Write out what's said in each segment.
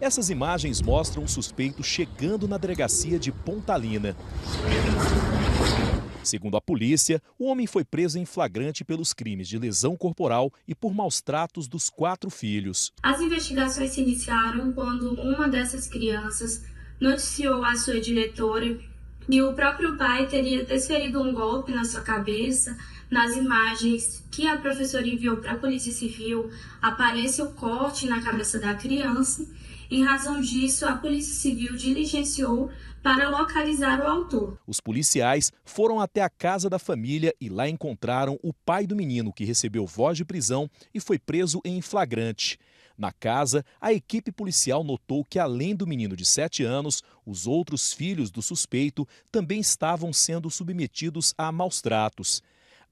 Essas imagens mostram o suspeito chegando na delegacia de Pontalina. Segundo a polícia, o homem foi preso em flagrante pelos crimes de lesão corporal e por maus tratos dos quatro filhos. As investigações se iniciaram quando uma dessas crianças noticiou à sua diretora que o próprio pai teria desferido um golpe na sua cabeça. Nas imagens que a professora enviou para a Polícia Civil, aparece o corte na cabeça da criança em razão disso, a Polícia Civil diligenciou para localizar o autor. Os policiais foram até a casa da família e lá encontraram o pai do menino, que recebeu voz de prisão e foi preso em flagrante. Na casa, a equipe policial notou que, além do menino de 7 anos, os outros filhos do suspeito também estavam sendo submetidos a maus tratos.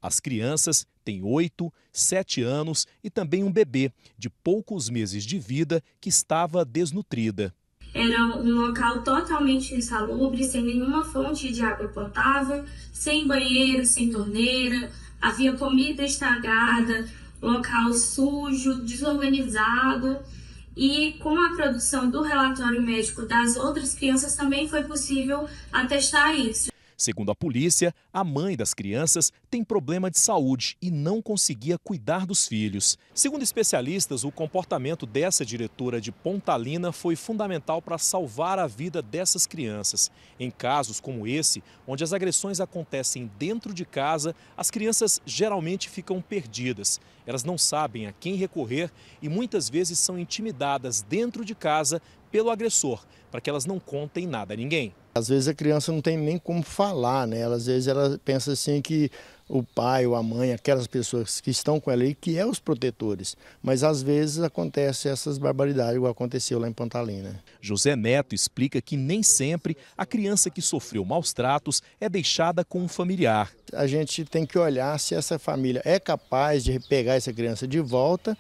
As crianças têm 8, 7 anos e também um bebê de poucos meses de vida que estava desnutrida. Era um local totalmente insalubre, sem nenhuma fonte de água potável, sem banheiro, sem torneira, havia comida estragada, local sujo, desorganizado. E com a produção do relatório médico das outras crianças também foi possível atestar isso. Segundo a polícia, a mãe das crianças tem problema de saúde e não conseguia cuidar dos filhos. Segundo especialistas, o comportamento dessa diretora de Pontalina foi fundamental para salvar a vida dessas crianças. Em casos como esse, onde as agressões acontecem dentro de casa, as crianças geralmente ficam perdidas. Elas não sabem a quem recorrer e muitas vezes são intimidadas dentro de casa pelo agressor, para que elas não contem nada a ninguém. Às vezes a criança não tem nem como falar, né? Às vezes ela pensa assim que o pai ou a mãe, aquelas pessoas que estão com ela aí, que é os protetores. Mas às vezes acontece essas barbaridades, igual aconteceu lá em Pantalina. José Neto explica que nem sempre a criança que sofreu maus tratos é deixada com um familiar. A gente tem que olhar se essa família é capaz de pegar essa criança de volta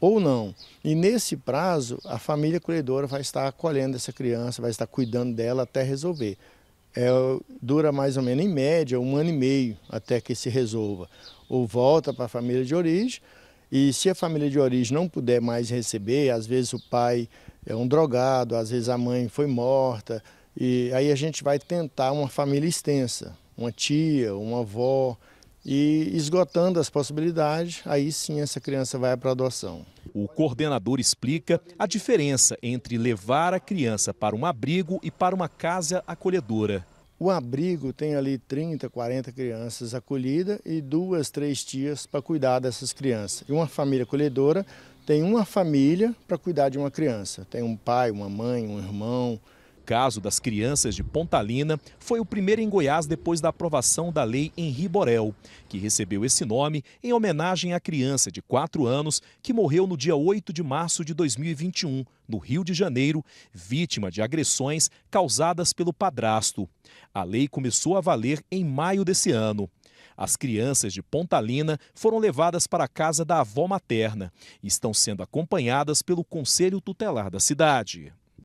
ou não. E nesse prazo, a família acolhedora vai estar acolhendo essa criança, vai estar cuidando dela até resolver. É, dura mais ou menos, em média, um ano e meio até que se resolva. Ou volta para a família de origem, e se a família de origem não puder mais receber, às vezes o pai é um drogado, às vezes a mãe foi morta, e aí a gente vai tentar uma família extensa, uma tia, uma avó, e esgotando as possibilidades, aí sim essa criança vai para adoção. O coordenador explica a diferença entre levar a criança para um abrigo e para uma casa acolhedora. O abrigo tem ali 30, 40 crianças acolhidas e duas, três tias para cuidar dessas crianças. E uma família acolhedora tem uma família para cuidar de uma criança. Tem um pai, uma mãe, um irmão, caso das crianças de Pontalina, foi o primeiro em Goiás depois da aprovação da Lei Henri Borel, que recebeu esse nome em homenagem à criança de 4 anos que morreu no dia 8 de março de 2021, no Rio de Janeiro, vítima de agressões causadas pelo padrasto. A lei começou a valer em maio desse ano. As crianças de Pontalina foram levadas para a casa da avó materna e estão sendo acompanhadas pelo Conselho Tutelar da cidade.